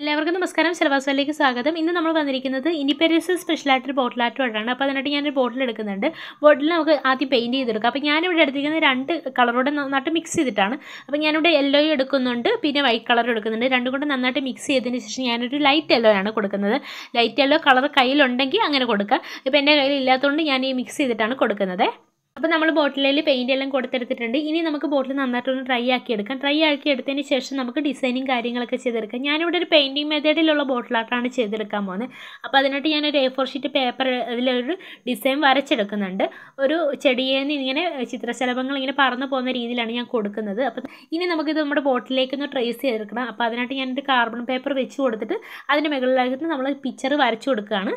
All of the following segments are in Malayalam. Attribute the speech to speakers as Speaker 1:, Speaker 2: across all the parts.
Speaker 1: എല്ലാവർക്കും നമസ്കാരം സിലബസിലേക്ക് സ്വാഗതം ഇന്ന് നമ്മൾ വന്നിരിക്കുന്നത് ഇൻഡിപെൻഡൻസ് സ്പെഷ്യലായിട്ടൊരു ബോട്ടിലായിട്ട് വരാണ് അപ്പോൾ അതിനായിട്ട് ഞാനൊരു ബോട്ടിൽ എടുക്കുന്നുണ്ട് ബോട്ടിൽ നമുക്ക് ആദ്യം പെയിൻറ്റ് ചെയ്തെടുക്കാം അപ്പോൾ ഞാനിവിടെ എടുത്തിരിക്കുന്ന രണ്ട് കളറോടെ നന്നായിട്ട് മിക്സ് ചെയ്തിട്ടാണ് അപ്പോൾ ഞാനിവിടെ യെല്ലോ എടുക്കുന്നുണ്ട് പിന്നെ വൈറ്റ് കളർ എടുക്കുന്നുണ്ട് രണ്ടും കൂടെ നന്നായിട്ട് മിക്സ് ചെയ്തതിന് ശേഷം ഞാനൊരു ലൈറ്റ് യെല്ലോ ആണ് കൊടുക്കുന്നത് ലൈറ്റ് യെല്ലോ കളർ കയ്യിലുണ്ടെങ്കിൽ അങ്ങനെ കൊടുക്കുക ഇപ്പോൾ എൻ്റെ കയ്യിൽ ഇല്ലാത്തതുകൊണ്ട് ഞാൻ ഈ മിക്സ് ചെയ്തിട്ടാണ് കൊടുക്കുന്നത് അപ്പോൾ നമ്മൾ ബോട്ടിലിൽ പെയിൻ്റ് എല്ലാം കൊടുത്തെടുത്തിട്ടുണ്ട് ഇനി നമുക്ക് ബോട്ടിൽ നന്നായിട്ടൊന്ന് ഡ്രൈ ആക്കി എടുക്കാം ഡ്രൈ ആക്കി എടുത്തതിന് ശേഷം നമുക്ക് ഡിസൈനും കാര്യങ്ങളൊക്കെ ചെയ്തെടുക്കാം ഞാനിവിടെ ഒരു പെയിൻറ്റിങ് മെത്തേഡിലുള്ള ബോട്ടിലാട്ടാണ് ചെയ്തെടുക്കാൻ പോകുന്നത് അപ്പോൾ അതിനായിട്ട് ഞാനൊരു എ ഫോർ ഷീറ്റ് പേപ്പർ അതിലൊരു ഡിസൈൻ വരച്ചെടുക്കുന്നുണ്ട് ഒരു ചെടിയിൽ നിന്ന് ഇങ്ങനെ ചിത്രശലഭങ്ങൾ ഇങ്ങനെ പറന്നു പോകുന്ന രീതിയിലാണ് ഞാൻ കൊടുക്കുന്നത് അപ്പോൾ ഇനി നമുക്കിത് നമ്മുടെ ബോട്ടിലേക്ക് ഒന്ന് ട്രേസ് ചെയ്തെടുക്കണം അപ്പോൾ അതിനായിട്ട് ഞാനൊരു കാർബൺ പേപ്പർ വെച്ച് കൊടുത്തിട്ട് അതിൻ്റെ മുകളിലായിട്ട് നമ്മൾ പിക്ചർ വരച്ചു കൊടുക്കുകയാണ്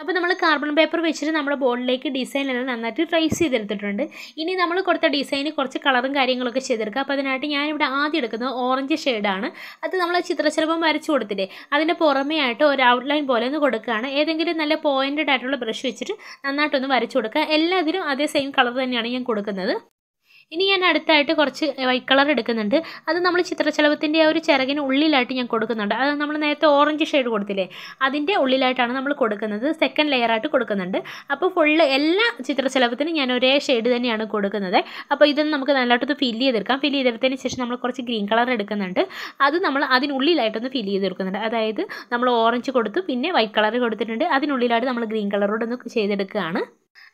Speaker 1: അപ്പോൾ നമ്മൾ കാർബൺ പേപ്പർ വെച്ചിട്ട് നമ്മുടെ ബോർഡിലേക്ക് ഡിസൈനെല്ലാം നന്നായിട്ട് ട്രേസ് ചെയ്തെടുത്തിട്ടുണ്ട് ഇനി നമ്മൾ കൊടുത്ത ഡിസൈന് കുറച്ച് കളറും കാര്യങ്ങളൊക്കെ ചെയ്തെടുക്കുക അപ്പോൾ അതിനായിട്ട് ഞാനിവിടെ ആദ്യം എടുക്കുന്നത് ഓറഞ്ച് ഷെയ്ഡാണ് അത് നമ്മൾ ചിത്രശലഭം വരച്ചു കൊടുത്തില്ലേ അതിൻ്റെ പുറമേ ആയിട്ട് ഒരു ഔട്ട്ലൈൻ പോലെ ഒന്ന് കൊടുക്കുകയാണ് ഏതെങ്കിലും നല്ല പോയിൻറ്റഡ് ആയിട്ടുള്ള ബ്രഷ് വെച്ചിട്ട് നന്നായിട്ടൊന്ന് വരച്ചു കൊടുക്കുക എല്ലാത്തിനും അതേ സെയിം കളർ തന്നെയാണ് ഞാൻ കൊടുക്കുന്നത് ഇനി ഞാൻ അടുത്തായിട്ട് കുറച്ച് വൈറ്റ് കളർ എടുക്കുന്നുണ്ട് അത് നമ്മൾ ചിത്രശലഭത്തിൻ്റെ ആ ഒരു ചിറകിന് ഉള്ളിലായിട്ട് ഞാൻ കൊടുക്കുന്നുണ്ട് അത് നമ്മൾ നേരത്തെ ഓറഞ്ച് ഷെയ്ഡ് കൊടുത്തില്ലേ അതിൻ്റെ ഉള്ളിലായിട്ടാണ് നമ്മൾ കൊടുക്കുന്നത് സെക്കൻഡ് ലെയറായിട്ട് കൊടുക്കുന്നുണ്ട് അപ്പോൾ ഫുള്ള് എല്ലാ ചിത്രശലഭത്തിനും ഞാൻ ഒരേ ഷെയ്ഡ് തന്നെയാണ് കൊടുക്കുന്നത് അപ്പോൾ ഇതൊന്നും നമുക്ക് നല്ലതായിട്ടൊന്ന് ഫില്ല് ചെയ്തെടുക്കാം ഫില്ല് ചെയ്തെടുത്തതിന് ശേഷം നമ്മൾ കുറച്ച് ഗ്രീൻ കളർ എടുക്കുന്നുണ്ട് അത് നമ്മൾ അതിനുള്ളിലായിട്ടൊന്ന് ഫില്ല് ചെയ്തെടുക്കുന്നുണ്ട് അതായത് നമ്മൾ ഓറഞ്ച് കൊടുത്തു പിന്നെ വൈറ്റ് കളർ കൊടുത്തിട്ടുണ്ട് അതിനുള്ളിലായിട്ട് നമ്മൾ ഗ്രീൻ കളറോടൊന്ന് ചെയ്തെടുക്കുകയാണ്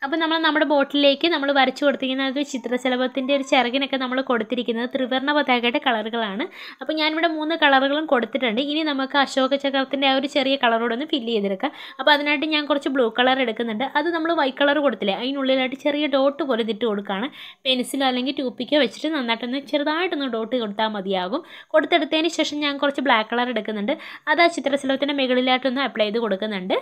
Speaker 1: അപ്പോൾ നമ്മൾ നമ്മുടെ ബോട്ടിലേക്ക് നമ്മൾ വരച്ചു കൊടുത്തിരിക്കുന്ന ഒരു ചിത്രശലഭത്തിൻ്റെ ഒരു ചിറകിനൊക്കെ നമ്മൾ കൊടുത്തിരിക്കുന്നത് ത്രിവർണ്ണ പതാകയുടെ കളറുകളാണ് അപ്പോൾ ഞാനിവിടെ മൂന്ന് കളറുകളും കൊടുത്തിട്ടുണ്ട് ഇനി നമുക്ക് അശോക ചക്രത്തിൻ്റെ ആ ഒരു ചെറിയ കളറോടൊന്ന് ഫില്ല് ചെയ്തെടുക്കാം അപ്പോൾ അതിനായിട്ട് ഞാൻ കുറച്ച് ബ്ലൂ കളർ എടുക്കുന്നുണ്ട് അത് നമ്മൾ വൈറ്റ് കളർ കൊടുത്തില്ലേ അതിനുള്ളിലായിട്ട് ചെറിയ ഡോട്ട് പോലെ ഇട്ട് കൊടുക്കുകയാണ് പെൻസിലോ അല്ലെങ്കിൽ ടൂപ്പിക്കോ വെച്ചിട്ട് നന്നായിട്ടൊന്ന് ചെറുതായിട്ടൊന്ന് ഡോട്ട് കൊടുത്താൽ മതിയാകും കൊടുത്തെടുത്തതിന് ശേഷം ഞാൻ കുറച്ച് ബ്ലാക്ക് കളർ എടുക്കുന്നുണ്ട് അത് ആ ചിത്രശലഭത്തിൻ്റെ മുകളിലായിട്ടൊന്ന് അപ്ലൈ ചെയ്ത് കൊടുക്കുന്നുണ്ട്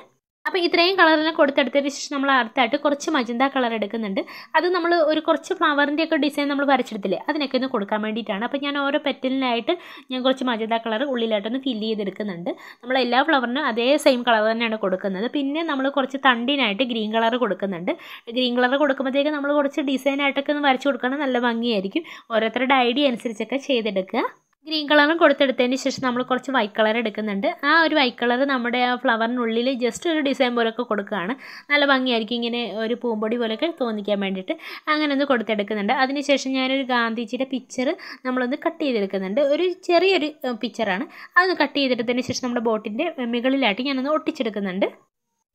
Speaker 1: അപ്പോൾ ഇത്രയും കളറെല്ലാം കൊടുത്തെടുത്തതിന് ശേഷം നമ്മൾ അടുത്തായിട്ട് കുറച്ച് മജന്ത കളർ എടുക്കുന്നുണ്ട് അത് നമ്മൾ ഒരു കുറച്ച് ഫ്ലവറിൻ്റെ ഒക്കെ ഡിസൈൻ നമ്മൾ വരച്ചെടുത്തില്ലേ അതിനൊക്കെ ഒന്ന് കൊടുക്കാൻ വേണ്ടിയിട്ടാണ് അപ്പോൾ ഞാൻ ഓരോ പെറ്റലിനായിട്ട് ഞാൻ കുറച്ച് മജന്ത കളർ ഉള്ളിലായിട്ടൊന്ന് ഫില്ല് ചെയ്തെടുക്കുന്നുണ്ട് നമ്മൾ എല്ലാ ഫ്ലവറിനും അതേ സെയിം കളർ തന്നെയാണ് കൊടുക്കുന്നത് പിന്നെ നമ്മൾ കുറച്ച് തണ്ടിനായിട്ട് ഗ്രീൻ കളർ കൊടുക്കുന്നുണ്ട് ഗ്രീൻ കളർ കൊടുക്കുമ്പോഴത്തേക്ക് നമ്മൾ കുറച്ച് ഡിസൈനായിട്ടൊക്കെ ഒന്ന് വരച്ച് കൊടുക്കണം നല്ല ഭംഗിയായിരിക്കും ഓരോരുത്തരുടെ ഐഡിയ അനുസരിച്ചൊക്കെ ചെയ്തെടുക്കുക ഗ്രീൻ കളറും കൊടുത്തെടുത്തതിന് ശേഷം നമ്മൾ കുറച്ച് വൈറ്റ് കളർ എടുക്കുന്നുണ്ട് ആ ഒരു വൈറ്റ് കളർ നമ്മുടെ ആ ഫ്ലവറിനുള്ളിൽ ജസ്റ്റ് ഒരു ഡിസൈൻ പോലൊക്കെ കൊടുക്കുകയാണ് നല്ല ഭംഗിയായിരിക്കും ഇങ്ങനെ ഒരു പൂമ്പൊടി പോലെയൊക്കെ തോന്നിക്കാൻ വേണ്ടിയിട്ട് അങ്ങനെ ഒന്ന് കൊടുത്തെടുക്കുന്നുണ്ട് അതിനുശേഷം ഞാനൊരു ഗാന്ധിജിയുടെ പിക്ചർ നമ്മളൊന്ന് കട്ട് ചെയ്തെടുക്കുന്നുണ്ട് ഒരു ചെറിയൊരു പിക്ചറാണ് അതൊന്ന് കട്ട് ചെയ്തെടുത്തതിന് ശേഷം നമ്മുടെ ബോട്ടിൻ്റെ മുകളിലായിട്ട് ഞാനൊന്ന് ഒട്ടിച്ചെടുക്കുന്നുണ്ട്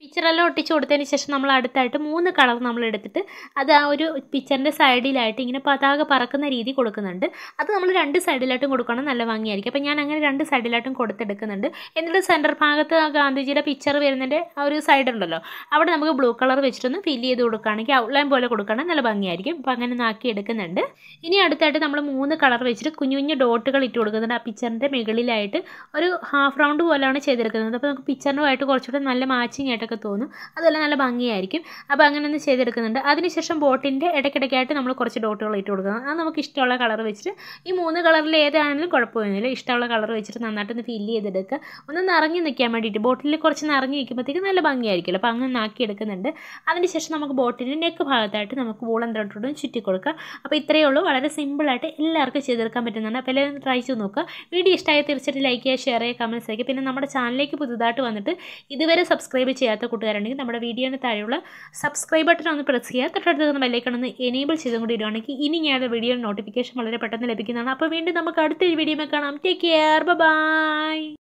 Speaker 1: പിക്ചറെല്ലാം ഒട്ടിച്ച് കൊടുത്തതിന് ശേഷം നമ്മൾ അടുത്തായിട്ട് മൂന്ന് കളർ നമ്മൾ എടുത്തിട്ട് അത് ആ ഒരു പിക്ചറിൻ്റെ സൈഡിലായിട്ട് ഇങ്ങനെ പതാക പറക്കുന്ന രീതി കൊടുക്കുന്നുണ്ട് അത് നമ്മൾ രണ്ട് സൈഡിലായിട്ടും കൊടുക്കണം നല്ല ഭംഗിയായിരിക്കും അപ്പോൾ ഞാൻ അങ്ങനെ രണ്ട് സൈഡിലായിട്ടും കൊടുത്തെടുക്കുന്നുണ്ട് എന്നിട്ട് സെൻറ്റർ ഭാഗത്ത് ഗാന്ധിജിയുടെ പിക്ചർ വരുന്നതിൻ്റെ ആ ഒരു സൈഡ് ഉണ്ടല്ലോ അവിടെ നമുക്ക് ബ്ലൂ കളർ വെച്ചിട്ടൊന്ന് ഫില്ല് ചെയ്ത് കൊടുക്കുകയാണെങ്കിൽ ഔട്ട്ലൈൻ പോലെ കൊടുക്കുകയാണെങ്കിൽ നല്ല ഭംഗിയായിരിക്കും അപ്പോൾ അങ്ങനെ നാക്കി എടുക്കുന്നുണ്ട് ഇനി അടുത്തായിട്ട് നമ്മൾ മൂന്ന് കളർ വെച്ചിട്ട് കുഞ്ഞു കുഞ്ഞു ഡോട്ടുകൾ ഇട്ട് കൊടുക്കുന്നുണ്ട് ആ പിക്ചറിൻ്റെ മുകളിലായിട്ട് ഒരു ഹാഫ് റൗണ്ട് പോലെയാണ് ചെയ്തെടുക്കുന്നത് അപ്പോൾ നമുക്ക് പിക്ചറിനുമായിട്ട് കുറച്ചുകൂടെ നല്ല മാച്ചിങ് ആയിട്ടൊക്കെ എന്നൊക്കെ തോന്നും അതെല്ലാം നല്ല ഭംഗിയായിരിക്കും അപ്പോൾ അങ്ങനെ ഒന്ന് ചെയ്തെടുക്കുന്നുണ്ട് അതിനുശേഷം ബോട്ടിൻ്റെ ഇടയ്ക്കിടയ്ക്കായിട്ട് നമ്മൾ കുറച്ച് ഡോട്ടുകൾ ഇട്ട് കൊടുക്കുക അത് നമുക്ക് ഇഷ്ടമുള്ള കളർ വെച്ചിട്ട് ഈ മൂന്ന് കളറിൽ ഏതാണെങ്കിലും കുഴപ്പമൊന്നുമില്ല ഇഷ്ടമുള്ള കളർ വെച്ചിട്ട് നന്നായിട്ടൊന്ന് ഫില്ല് ചെയ്തെടുക്കുക ഒന്ന് നിറഞ്ഞു നിൽക്കാൻ വേണ്ടിയിട്ട് ബോട്ടിൽ കുറച്ച് നിറഞ്ഞു നിൽക്കുമ്പോഴത്തേക്ക് നല്ല ഭംഗിയായിരിക്കും അപ്പോൾ അങ്ങനെ നാക്കി എടുക്കുന്നുണ്ട് അതിനുശേഷം നമുക്ക് ബോട്ടിൻ്റെ നെക്ക് ഭാഗത്തായിട്ട് നമുക്ക് വൂളൻ ത്രെഡോടും ചുറ്റി കൊടുക്കുക അപ്പോൾ ഇത്രയേ ഉള്ളൂ വളരെ സിമ്പിളായിട്ട് എല്ലാവർക്കും ചെയ്തെടുക്കാൻ പറ്റുന്നുണ്ട് അപ്പോൾ എല്ലാവരും ട്രൈ ചെയ്ത് നോക്കുക വീഡിയോ ഇഷ്ടമായി തീർച്ചയായിട്ടും ലൈക്ക് ചെയ്യുക ഷെയർ ചെയ്യുക കമൻസ് ചെയ്യുക പിന്നെ നമ്മുടെ ചാനലിലേക്ക് പുതുതായിട്ട് വന്നിട്ട് ഇതുവരെ സബ്സ്ക്രൈബ് ചെയ്യാൻ ചെയ്യാത്ത കൂട്ടുകാരുണ്ടെങ്കിൽ നമ്മുടെ വീഡിയോയുടെ താഴെയുള്ള സബ്സ്ക്രൈബ് ബട്ടൺ ഒന്ന് പ്രസ് ചെയ്യുക തൊട്ടടുത്ത് നിന്ന് ഒന്ന് എനേബിൾ ചെയ്തും കൂടി ഇടുവാണെങ്കിൽ ഇനി ഞാൻ വീഡിയോ നോട്ടിഫിക്കേഷൻ വളരെ പെട്ടെന്ന് ലഭിക്കുന്നതാണ് അപ്പോൾ വീണ്ടും നമുക്ക് അടുത്തൊരു വീഡിയോയിൽ കാണാം ടേക്ക് കെയർ ബൈ